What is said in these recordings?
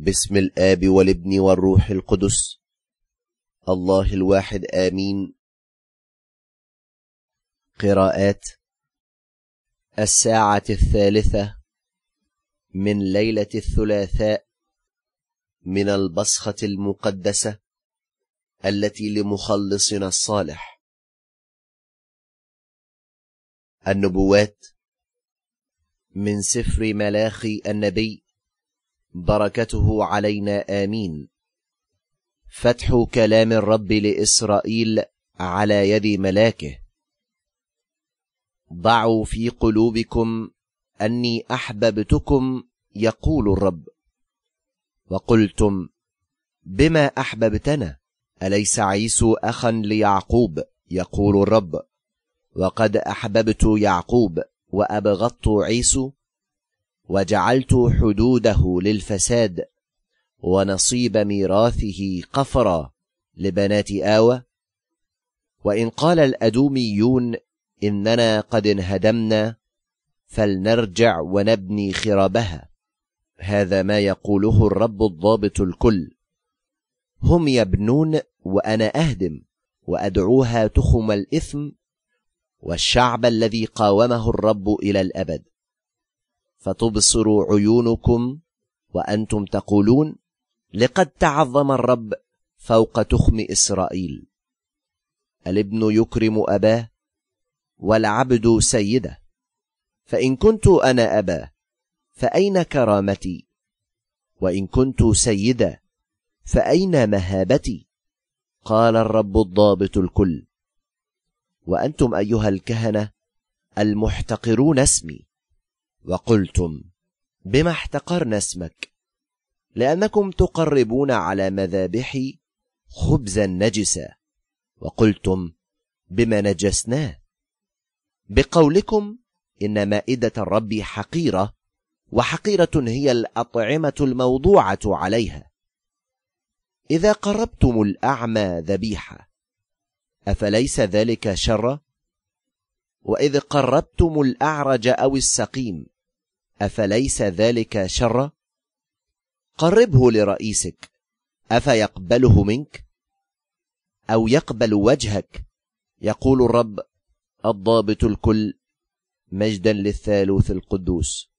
باسم الاب والابن والروح القدس الله الواحد امين قراءات الساعه الثالثه من ليله الثلاثاء من البصخه المقدسه التي لمخلصنا الصالح النبوات من سفر ملاخي النبي بركته علينا امين فتح كلام الرب لاسرائيل على يد ملاكه ضعوا في قلوبكم اني احببتكم يقول الرب وقلتم بما احببتنا اليس عيسو اخا ليعقوب يقول الرب وقد احببت يعقوب وابغضت عيسو وجعلت حدوده للفساد ونصيب ميراثه قفرا لبنات آوى وإن قال الأدوميون إننا قد انهدمنا فلنرجع ونبني خرابها هذا ما يقوله الرب الضابط الكل هم يبنون وأنا أهدم وأدعوها تخم الإثم والشعب الذي قاومه الرب إلى الأبد فتبصر عيونكم وانتم تقولون لقد تعظم الرب فوق تخم اسرائيل الابن يكرم اباه والعبد سيده فان كنت انا اباه فاين كرامتي وان كنت سيدا فاين مهابتي قال الرب الضابط الكل وانتم ايها الكهنه المحتقرون اسمي وقلتم بما احتقرنا اسمك لأنكم تقربون على مذابحي خبزا نجسا وقلتم بما نجسناه بقولكم إن مائدة الرب حقيرة وحقيرة هي الأطعمة الموضوعة عليها إذا قربتم الأعمى ذبيحة أفليس ذلك شر وإذ قربتم الأعرج أو السقيم أفليس ذلك شرا؟ قربه لرئيسك أفيقبله منك؟ أو يقبل وجهك يقول الرب الضابط الكل مجدا للثالوث القدوس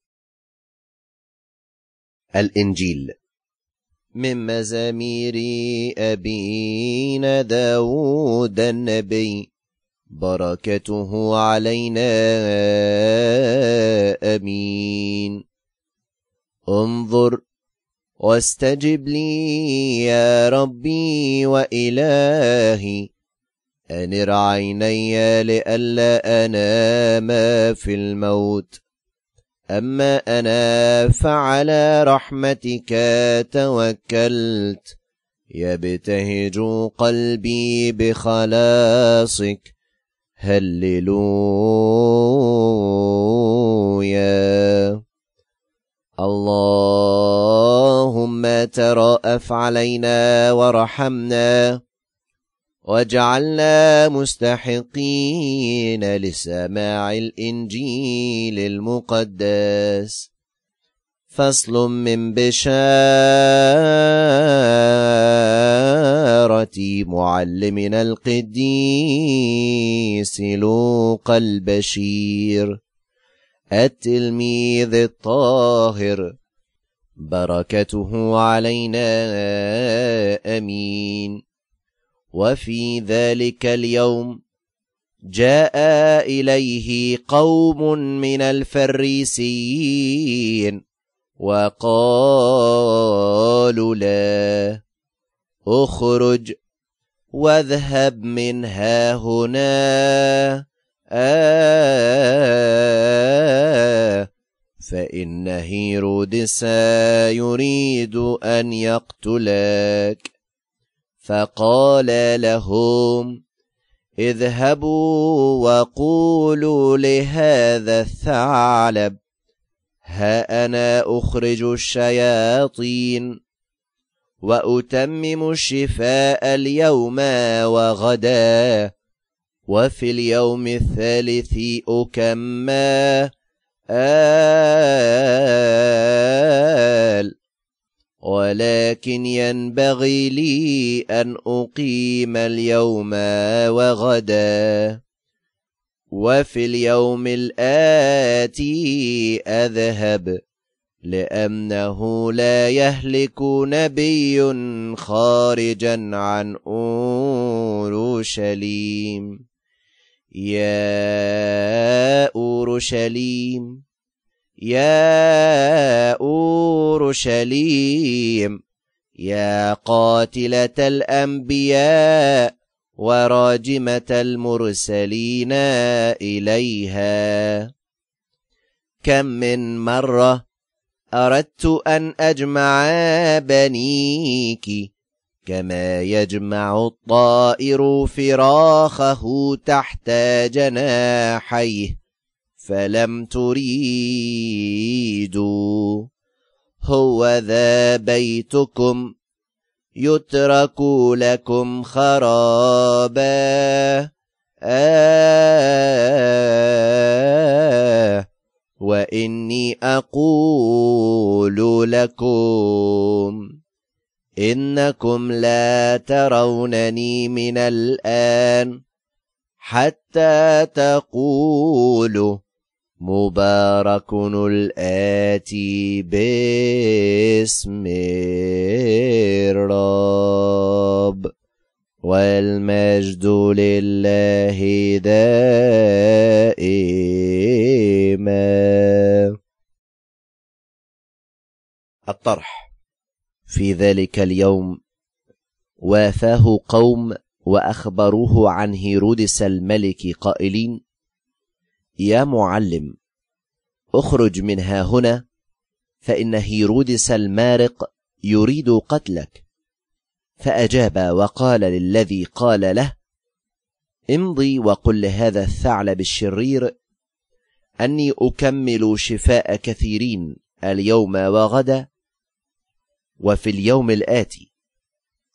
الإنجيل من مزامير أبينا داود النبي بركته علينا امين انظر واستجب لي يا ربي والهي انر عيني لئلا انام في الموت اما انا فعلى رحمتك توكلت يبتهج قلبي بخلاصك هللون اللهم ترأف علينا ورحمنا وجعلنا مستحقين لسماع الإنجيل المقدس فصل من بشارة معلمنا القديس لوقا البشير التلميذ الطاهر بركته علينا امين وفي ذلك اليوم جاء اليه قوم من الفريسيين وقالوا لا اخرج واذهب من هنا آه، فإن هيرودس يريد أن يقتلك فقال لهم اذهبوا وقولوا لهذا الثعلب ها أنا أخرج الشياطين وأتمم الشفاء اليوم وغداه وفي اليوم الثالث أكما آل ولكن ينبغي لي أن أقيم اليوم وغدا وفي اليوم الآتي أذهب لأنه لا يهلك نبي خارجا عن أورشليم يا أورشليم يا أورشليم يا قاتلة الأنبياء وراجمة المرسلين إليها كم من مرة أردت أن أجمع بنيكِ كما يجمع الطائر فراخه تحت جناحيه فلم تريدوا هو ذا بيتكم يترك لكم خرابا آه وإني أقول لكم انكم لا ترونني من الان حتى تقولوا مبارك الاتي باسم الرب والمجد لله دائما الطرح في ذلك اليوم وافاه قوم واخبروه عن هيرودس الملك قائلين يا معلم اخرج من ها هنا فان هيرودس المارق يريد قتلك فاجاب وقال للذي قال له امضي وقل لهذا الثعلب الشرير اني اكمل شفاء كثيرين اليوم وغدا وفي اليوم الآتي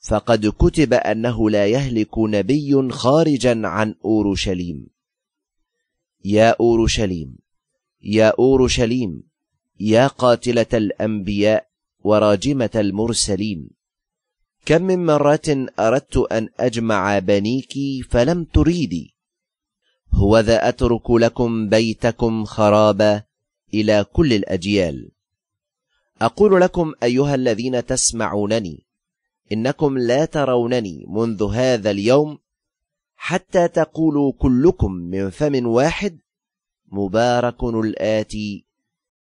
فقد كتب أنه لا يهلك نبي خارجا عن أورشليم يا أورشليم يا أورشليم يا قاتلة الأنبياء وراجمة المرسلين كم من مرة أردت أن أجمع بنيك فلم تريدي هوذا أترك لكم بيتكم خرابا إلى كل الأجيال أقول لكم أيها الذين تسمعونني إنكم لا ترونني منذ هذا اليوم حتى تقولوا كلكم من فم واحد مبارك الآتي